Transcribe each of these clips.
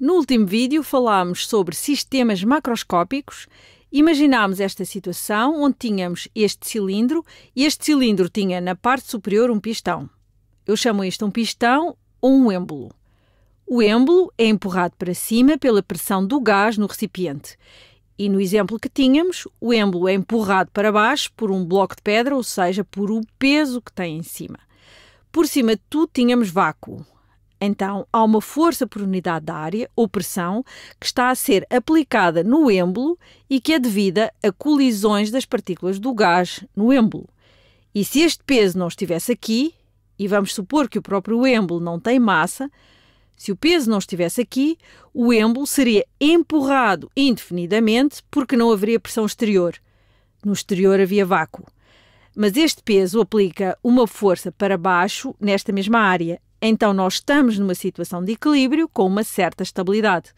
No último vídeo falámos sobre sistemas macroscópicos. Imaginámos esta situação onde tínhamos este cilindro e este cilindro tinha na parte superior um pistão. Eu chamo isto um pistão ou um êmbolo. O êmbolo é empurrado para cima pela pressão do gás no recipiente. E no exemplo que tínhamos, o êmbolo é empurrado para baixo por um bloco de pedra, ou seja, por o peso que tem em cima. Por cima de tudo, tínhamos vácuo. Então, há uma força por unidade da área, ou pressão, que está a ser aplicada no êmbolo e que é devida a colisões das partículas do gás no êmbolo. E se este peso não estivesse aqui, e vamos supor que o próprio êmbolo não tem massa, se o peso não estivesse aqui, o êmbolo seria empurrado indefinidamente porque não haveria pressão exterior. No exterior havia vácuo. Mas este peso aplica uma força para baixo nesta mesma área, então nós estamos numa situação de equilíbrio com uma certa estabilidade.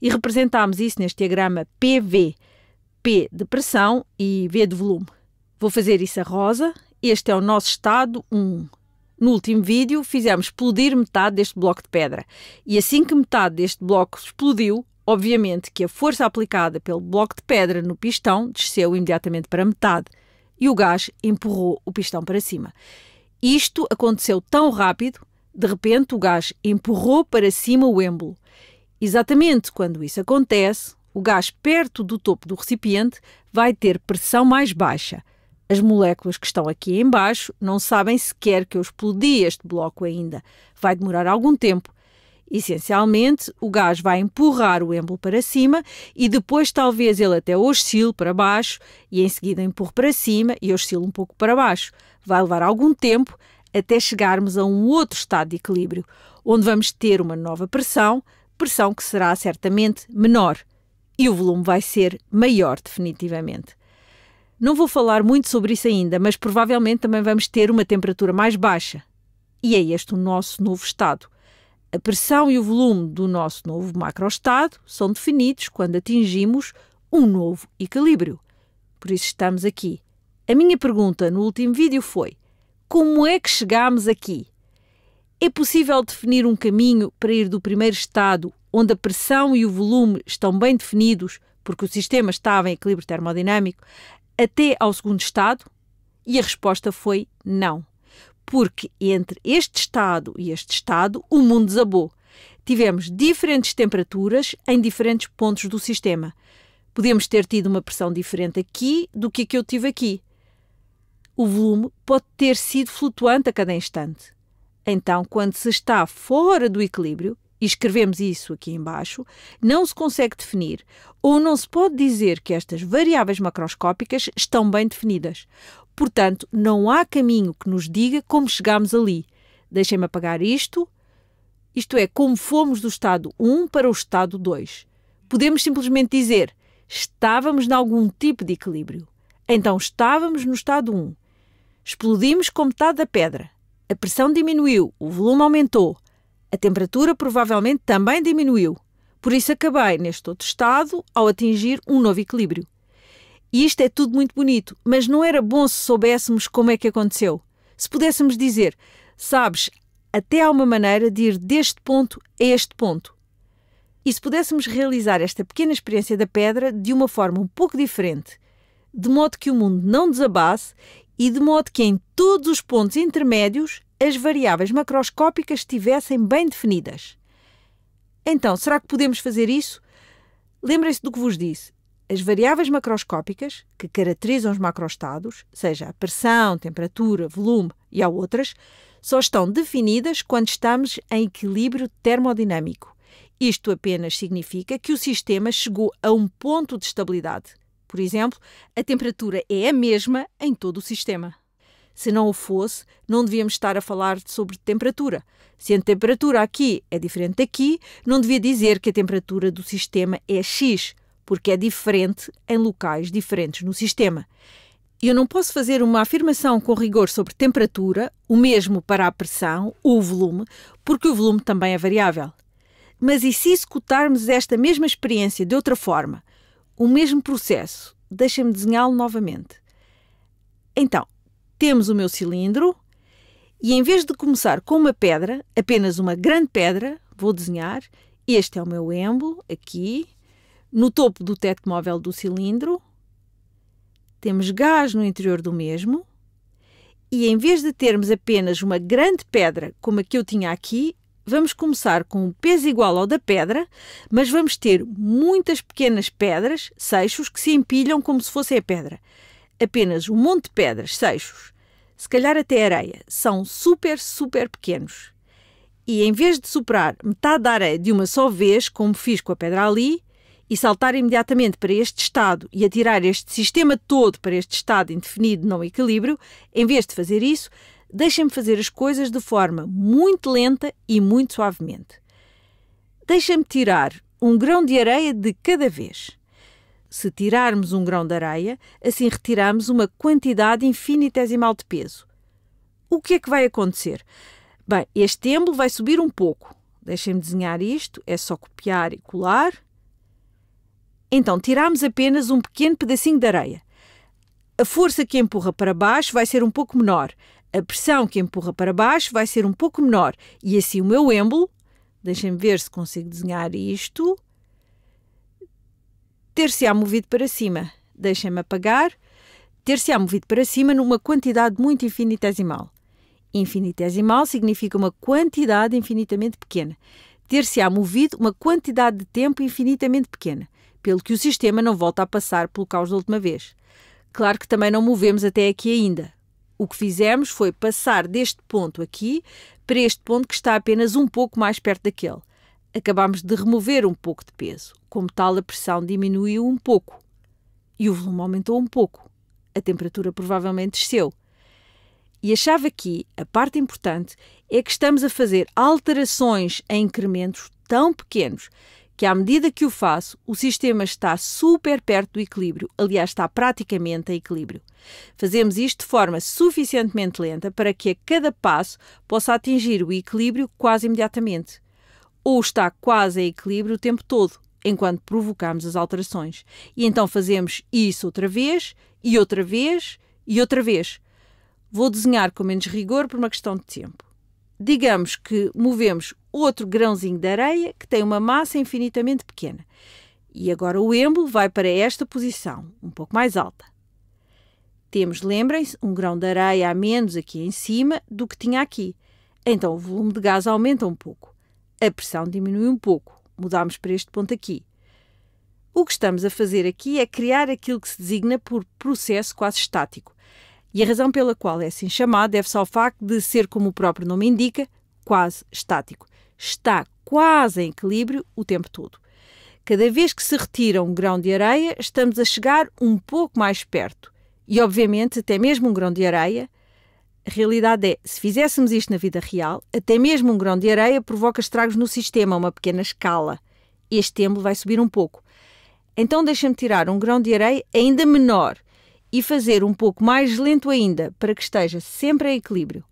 E representamos isso neste diagrama PV, P de pressão e V de volume. Vou fazer isso a rosa. Este é o nosso estado 1. No último vídeo fizemos explodir metade deste bloco de pedra. E assim que metade deste bloco explodiu, obviamente que a força aplicada pelo bloco de pedra no pistão desceu imediatamente para metade e o gás empurrou o pistão para cima. Isto aconteceu tão rápido de repente, o gás empurrou para cima o êmbolo. Exatamente quando isso acontece, o gás perto do topo do recipiente vai ter pressão mais baixa. As moléculas que estão aqui embaixo não sabem sequer que eu explodi este bloco ainda. Vai demorar algum tempo. Essencialmente, o gás vai empurrar o êmbolo para cima e depois talvez ele até oscile para baixo e em seguida empurre para cima e oscile um pouco para baixo. Vai levar algum tempo até chegarmos a um outro estado de equilíbrio, onde vamos ter uma nova pressão, pressão que será certamente menor e o volume vai ser maior definitivamente. Não vou falar muito sobre isso ainda, mas provavelmente também vamos ter uma temperatura mais baixa. E é este o nosso novo estado. A pressão e o volume do nosso novo macroestado são definidos quando atingimos um novo equilíbrio. Por isso estamos aqui. A minha pergunta no último vídeo foi: como é que chegámos aqui? É possível definir um caminho para ir do primeiro estado, onde a pressão e o volume estão bem definidos, porque o sistema estava em equilíbrio termodinâmico, até ao segundo estado? E a resposta foi não. Porque entre este estado e este estado, o mundo desabou. Tivemos diferentes temperaturas em diferentes pontos do sistema. Podemos ter tido uma pressão diferente aqui do que a que eu tive aqui. O volume pode ter sido flutuante a cada instante. Então, quando se está fora do equilíbrio, e escrevemos isso aqui embaixo, não se consegue definir ou não se pode dizer que estas variáveis macroscópicas estão bem definidas. Portanto, não há caminho que nos diga como chegamos ali. Deixem-me apagar isto. Isto é, como fomos do estado 1 para o estado 2. Podemos simplesmente dizer estávamos em algum tipo de equilíbrio. Então estávamos no estado 1. Explodimos com metade da pedra. A pressão diminuiu, o volume aumentou. A temperatura provavelmente também diminuiu. Por isso acabei neste outro estado ao atingir um novo equilíbrio. E isto é tudo muito bonito, mas não era bom se soubéssemos como é que aconteceu. Se pudéssemos dizer, sabes, até há uma maneira de ir deste ponto a este ponto. E se pudéssemos realizar esta pequena experiência da pedra de uma forma um pouco diferente, de modo que o mundo não desabasse e de modo que em todos os pontos intermédios as variáveis macroscópicas estivessem bem definidas. Então, será que podemos fazer isso? Lembrem-se do que vos disse. As variáveis macroscópicas, que caracterizam os macroestados, seja a pressão, temperatura, volume e há outras, só estão definidas quando estamos em equilíbrio termodinâmico. Isto apenas significa que o sistema chegou a um ponto de estabilidade por exemplo, a temperatura é a mesma em todo o sistema. Se não o fosse, não devíamos estar a falar sobre temperatura. Se a temperatura aqui é diferente daqui, não devia dizer que a temperatura do sistema é X, porque é diferente em locais diferentes no sistema. Eu não posso fazer uma afirmação com rigor sobre temperatura, o mesmo para a pressão ou o volume, porque o volume também é variável. Mas e se executarmos esta mesma experiência de outra forma, o mesmo processo. deixem me desenhá-lo novamente. Então, temos o meu cilindro e em vez de começar com uma pedra, apenas uma grande pedra, vou desenhar. Este é o meu êmbolo, aqui, no topo do teto móvel do cilindro. Temos gás no interior do mesmo. E em vez de termos apenas uma grande pedra, como a que eu tinha aqui, vamos começar com um peso igual ao da pedra, mas vamos ter muitas pequenas pedras, seixos, que se empilham como se fossem a pedra. Apenas um monte de pedras, seixos, se calhar até areia, são super, super pequenos. E em vez de superar metade da areia de uma só vez, como fiz com a pedra ali, e saltar imediatamente para este estado e atirar este sistema todo para este estado indefinido de não equilíbrio, em vez de fazer isso, deixem me fazer as coisas de forma muito lenta e muito suavemente. deixem me tirar um grão de areia de cada vez. Se tirarmos um grão de areia, assim retiramos uma quantidade infinitesimal de peso. O que é que vai acontecer? Bem, este êmbolo vai subir um pouco. Deixem-me desenhar isto, é só copiar e colar. Então, tiramos apenas um pequeno pedacinho de areia. A força que empurra para baixo vai ser um pouco menor a pressão que empurra para baixo vai ser um pouco menor e assim o meu êmbolo, deixem-me ver se consigo desenhar isto, ter-se-á movido para cima. Deixem-me apagar. Ter-se-á movido para cima numa quantidade muito infinitesimal. Infinitesimal significa uma quantidade infinitamente pequena. Ter-se-á movido uma quantidade de tempo infinitamente pequena, pelo que o sistema não volta a passar pelo caos da última vez. Claro que também não movemos até aqui ainda o que fizemos foi passar deste ponto aqui para este ponto que está apenas um pouco mais perto daquele. Acabámos de remover um pouco de peso. Como tal, a pressão diminuiu um pouco e o volume aumentou um pouco. A temperatura provavelmente desceu. E achava aqui a parte importante é que estamos a fazer alterações em incrementos tão pequenos que, à medida que o faço, o sistema está super perto do equilíbrio, aliás, está praticamente a equilíbrio. Fazemos isto de forma suficientemente lenta para que a cada passo possa atingir o equilíbrio quase imediatamente. Ou está quase a equilíbrio o tempo todo, enquanto provocamos as alterações. E então fazemos isso outra vez, e outra vez, e outra vez. Vou desenhar com menos rigor por uma questão de tempo digamos que movemos outro grãozinho de areia que tem uma massa infinitamente pequena. E agora o êmbolo vai para esta posição, um pouco mais alta. Temos, lembrem-se, um grão de areia a menos aqui em cima do que tinha aqui. Então o volume de gás aumenta um pouco. A pressão diminui um pouco. Mudamos para este ponto aqui. O que estamos a fazer aqui é criar aquilo que se designa por processo quase estático e a razão pela qual é assim chamado deve-se ao facto de ser, como o próprio nome indica, quase estático. Está quase em equilíbrio o tempo todo. Cada vez que se retira um grão de areia, estamos a chegar um pouco mais perto. E, obviamente, até mesmo um grão de areia, a realidade é, se fizéssemos isto na vida real, até mesmo um grão de areia provoca estragos no sistema a uma pequena escala. Este tempo vai subir um pouco. Então deixa-me tirar um grão de areia ainda menor e fazer um pouco mais lento ainda para que esteja sempre em equilíbrio.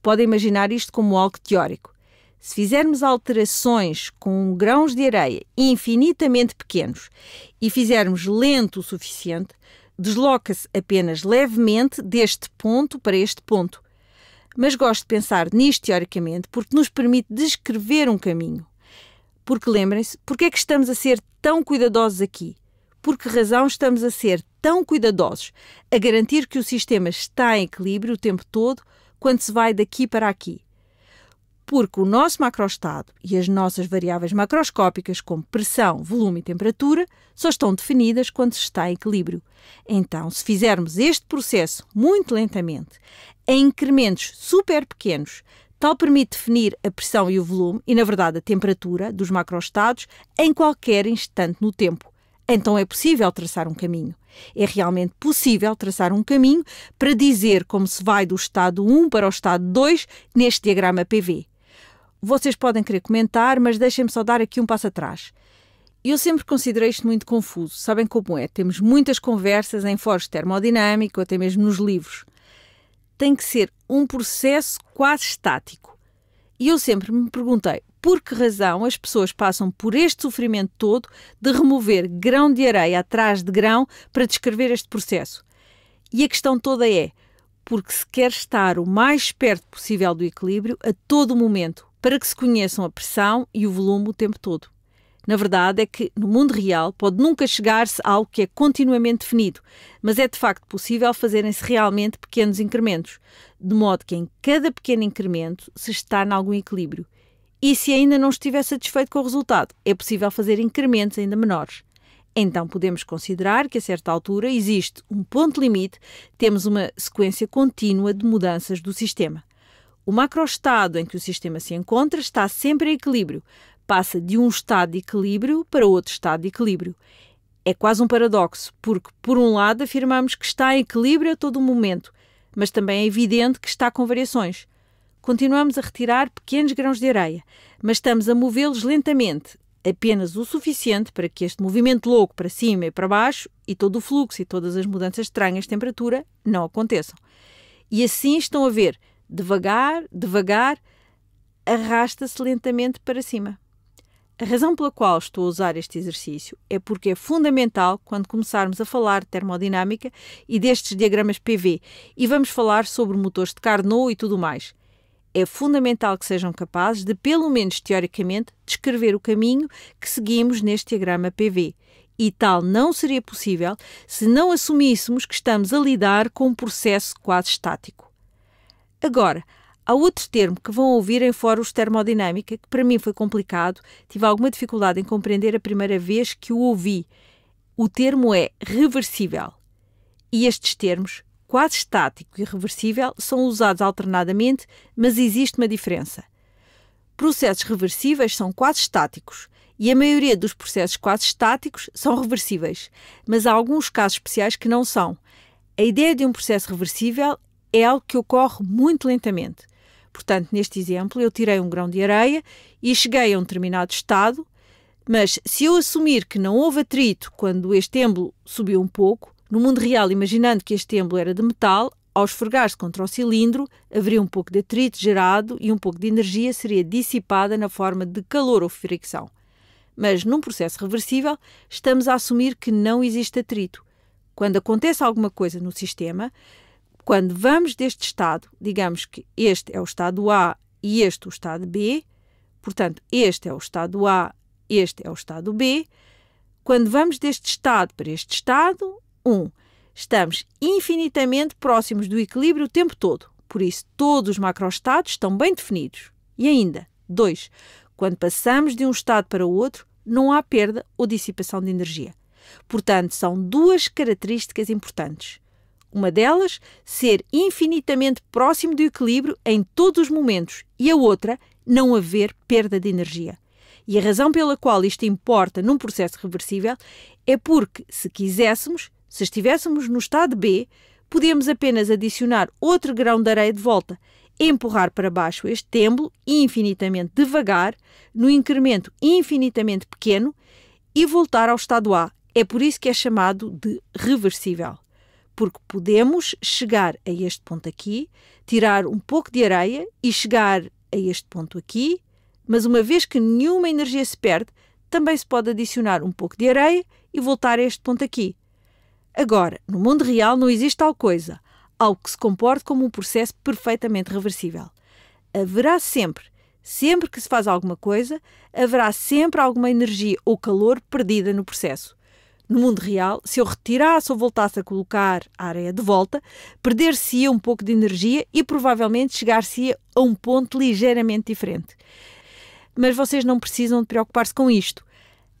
Podem imaginar isto como algo teórico. Se fizermos alterações com grãos de areia infinitamente pequenos e fizermos lento o suficiente, desloca-se apenas levemente deste ponto para este ponto. Mas gosto de pensar nisto teoricamente porque nos permite descrever um caminho. Porque lembrem-se, que é que estamos a ser tão cuidadosos aqui? por que razão estamos a ser tão cuidadosos a garantir que o sistema está em equilíbrio o tempo todo quando se vai daqui para aqui. Porque o nosso macroestado e as nossas variáveis macroscópicas, como pressão, volume e temperatura, só estão definidas quando se está em equilíbrio. Então, se fizermos este processo muito lentamente, em incrementos super pequenos, tal permite definir a pressão e o volume, e na verdade a temperatura, dos macroestados em qualquer instante no tempo então é possível traçar um caminho. É realmente possível traçar um caminho para dizer como se vai do estado 1 para o estado 2 neste diagrama PV. Vocês podem querer comentar, mas deixem-me só dar aqui um passo atrás. Eu sempre considerei isto muito confuso. Sabem como é? Temos muitas conversas em fóruns de termodinâmica, até mesmo nos livros. Tem que ser um processo quase estático e eu sempre me perguntei por que razão as pessoas passam por este sofrimento todo de remover grão de areia atrás de grão para descrever este processo. E a questão toda é: porque se quer estar o mais perto possível do equilíbrio a todo momento, para que se conheçam a pressão e o volume o tempo todo. Na verdade, é que no mundo real pode nunca chegar-se a algo que é continuamente definido, mas é de facto possível fazerem-se realmente pequenos incrementos, de modo que em cada pequeno incremento se está em algum equilíbrio. E se ainda não estiver satisfeito com o resultado, é possível fazer incrementos ainda menores. Então podemos considerar que a certa altura existe um ponto limite, temos uma sequência contínua de mudanças do sistema. O macroestado em que o sistema se encontra está sempre em equilíbrio, passa de um estado de equilíbrio para outro estado de equilíbrio. É quase um paradoxo, porque, por um lado, afirmamos que está em equilíbrio a todo momento, mas também é evidente que está com variações. Continuamos a retirar pequenos grãos de areia, mas estamos a movê-los lentamente, apenas o suficiente para que este movimento louco para cima e para baixo e todo o fluxo e todas as mudanças estranhas de temperatura não aconteçam. E assim estão a ver, devagar, devagar, arrasta-se lentamente para cima. A razão pela qual estou a usar este exercício é porque é fundamental quando começarmos a falar de termodinâmica e destes diagramas PV e vamos falar sobre motores de Carnot e tudo mais. É fundamental que sejam capazes de, pelo menos teoricamente, descrever o caminho que seguimos neste diagrama PV. E tal não seria possível se não assumíssemos que estamos a lidar com um processo quase estático. Agora, Há outro termo que vão ouvir em fóruns de termodinâmica, que para mim foi complicado, tive alguma dificuldade em compreender a primeira vez que o ouvi. O termo é reversível. E estes termos, quase estático e reversível, são usados alternadamente, mas existe uma diferença. Processos reversíveis são quase estáticos e a maioria dos processos quase estáticos são reversíveis, mas há alguns casos especiais que não são. A ideia de um processo reversível é algo que ocorre muito lentamente. Portanto, neste exemplo, eu tirei um grão de areia e cheguei a um determinado estado, mas se eu assumir que não houve atrito quando este êmbolo subiu um pouco, no mundo real, imaginando que este êmbolo era de metal, ao esfregar-se contra o cilindro, haveria um pouco de atrito gerado e um pouco de energia seria dissipada na forma de calor ou fricção. Mas num processo reversível, estamos a assumir que não existe atrito. Quando acontece alguma coisa no sistema, quando vamos deste estado, digamos que este é o estado A e este o estado B, portanto, este é o estado A, este é o estado B, quando vamos deste estado para este estado, 1. Um, estamos infinitamente próximos do equilíbrio o tempo todo. Por isso, todos os macroestados estão bem definidos. E ainda, 2. Quando passamos de um estado para o outro, não há perda ou dissipação de energia. Portanto, são duas características importantes. Uma delas, ser infinitamente próximo do equilíbrio em todos os momentos, e a outra, não haver perda de energia. E a razão pela qual isto importa num processo reversível é porque, se quiséssemos, se estivéssemos no estado B, podemos apenas adicionar outro grão de areia de volta, empurrar para baixo este temblo infinitamente devagar, no incremento infinitamente pequeno, e voltar ao estado A. É por isso que é chamado de reversível porque podemos chegar a este ponto aqui, tirar um pouco de areia e chegar a este ponto aqui, mas uma vez que nenhuma energia se perde, também se pode adicionar um pouco de areia e voltar a este ponto aqui. Agora, no mundo real não existe tal coisa, algo que se comporte como um processo perfeitamente reversível. Haverá sempre, sempre que se faz alguma coisa, haverá sempre alguma energia ou calor perdida no processo no mundo real, se eu retirasse ou voltasse a colocar a areia de volta, perder-se-ia um pouco de energia e provavelmente chegar-se-ia a um ponto ligeiramente diferente. Mas vocês não precisam de preocupar-se com isto.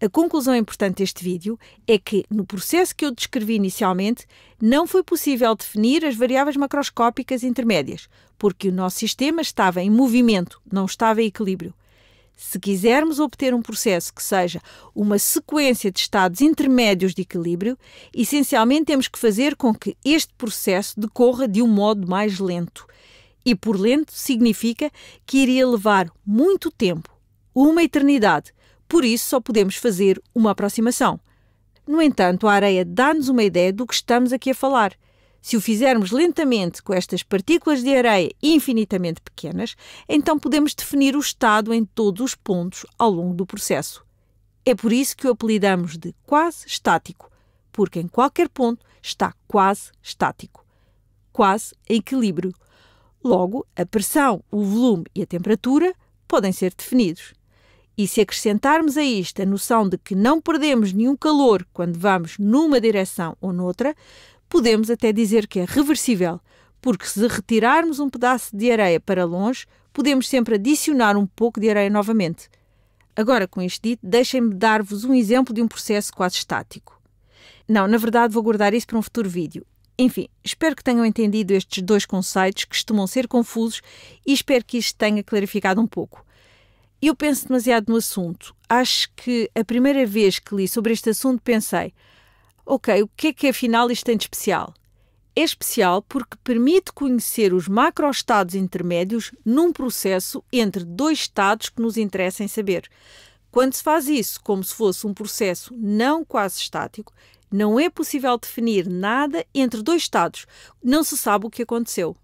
A conclusão importante deste vídeo é que, no processo que eu descrevi inicialmente, não foi possível definir as variáveis macroscópicas intermédias, porque o nosso sistema estava em movimento, não estava em equilíbrio. Se quisermos obter um processo que seja uma sequência de estados intermédios de equilíbrio, essencialmente temos que fazer com que este processo decorra de um modo mais lento. E por lento significa que iria levar muito tempo, uma eternidade. Por isso, só podemos fazer uma aproximação. No entanto, a areia dá-nos uma ideia do que estamos aqui a falar se o fizermos lentamente com estas partículas de areia infinitamente pequenas, então podemos definir o estado em todos os pontos ao longo do processo. É por isso que o apelidamos de quase estático, porque em qualquer ponto está quase estático, quase em equilíbrio. Logo, a pressão, o volume e a temperatura podem ser definidos. E se acrescentarmos a isto a noção de que não perdemos nenhum calor quando vamos numa direção ou noutra, podemos até dizer que é reversível, porque se retirarmos um pedaço de areia para longe, podemos sempre adicionar um pouco de areia novamente. Agora, com isto dito, deixem-me dar-vos um exemplo de um processo quase estático. Não, na verdade, vou guardar isso para um futuro vídeo. Enfim, espero que tenham entendido estes dois conceitos que costumam ser confusos e espero que isto tenha clarificado um pouco. Eu penso demasiado no assunto. Acho que a primeira vez que li sobre este assunto pensei: ok, o que é que afinal isto tem de especial? É especial porque permite conhecer os macro estados intermédios num processo entre dois estados que nos interessem saber. Quando se faz isso como se fosse um processo não quase estático, não é possível definir nada entre dois estados, não se sabe o que aconteceu.